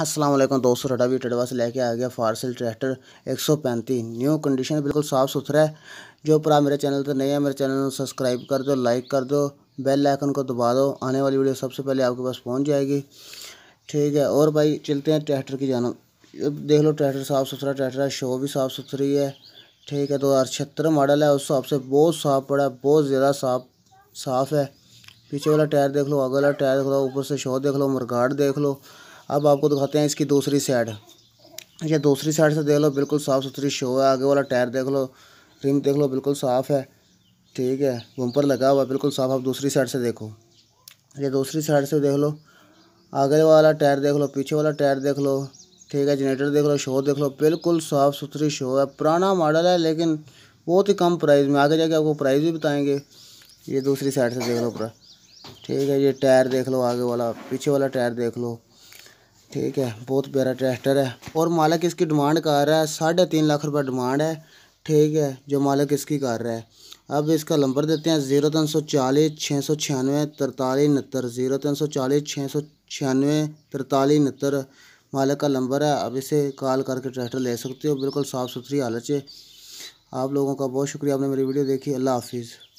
असलम दोस्तों रडा भी टडवा से लेके आ गया फारसिल ट्रैक्टर एक सौ पैंती न्यू कंडीशन बिल्कुल साफ़ सुथरा है जो पूरा मेरे चैनल पर नहीं है मेरे चैनल को सब्सक्राइब कर दो लाइक कर दो बेल आइकन को दबा दो आने वाली वीडियो सबसे पहले आपके पास पहुंच जाएगी ठीक है और भाई चलते हैं ट्रैक्टर की जानो देख लो ट्रैक्टर साफ़ सुथरा ट्रैक्टर है शो भी साफ़ सुथरी है ठीक है दो हज़ार छिहत्तर मॉडल है उस हिसाब से बहुत साफ पड़ा है बहुत ज़्यादा साफ साफ़ है पीछे वाला टायर देख लो अगला टायर देख लो ऊपर से शो देख लो मरगाट देख लो अब आपको दिखाते हैं इसकी दूसरी साइड ये दूसरी साइड से देख लो बिल्कुल साफ़ सुथरी शो है आगे वाला टायर देख लो रिम देख लो बिल्कुल साफ़ है ठीक है बम्पर लगा हुआ बिल्कुल साफ़ आप दूसरी साइड से देखो ये दूसरी साइड से देख लो आगे वाला टायर देख लो पीछे वाला टायर देख लो ठीक है जनरेटर देख लो शो देख लो बिल्कुल साफ़ सुथरी शो है पुराना मॉडल है लेकिन बहुत ही कम प्राइस में आगे जाके आपको प्राइस भी बताएंगे ये दूसरी साइड से देख लो पूरा ठीक है ये टायर देख लो आगे वाला पीछे वाला टायर देख लो ठीक है बहुत प्यारा ट्रैक्टर है और मालक इसकी डिमांड कर रहा है साढ़े तीन लाख रुपये डिमांड है ठीक है जो मालक इसकी कर रहा है अब इसका नंबर देते हैं ज़ीरो तीन सौ चालीस छः सौ छियानवे तरतालीस उनहत्तर ज़ीरो तीन सौ चालीस छः सौ छियानवे तरतालीस उनहत्तर मालक का नंबर है अब इसे कॉल करके ट्रैक्टर ले सकते हो बिल्कुल साफ़ सुथरी हालत से आप लोगों का बहुत शुक्रिया आपने मेरी वीडियो देखी अल्लाह हाफिज़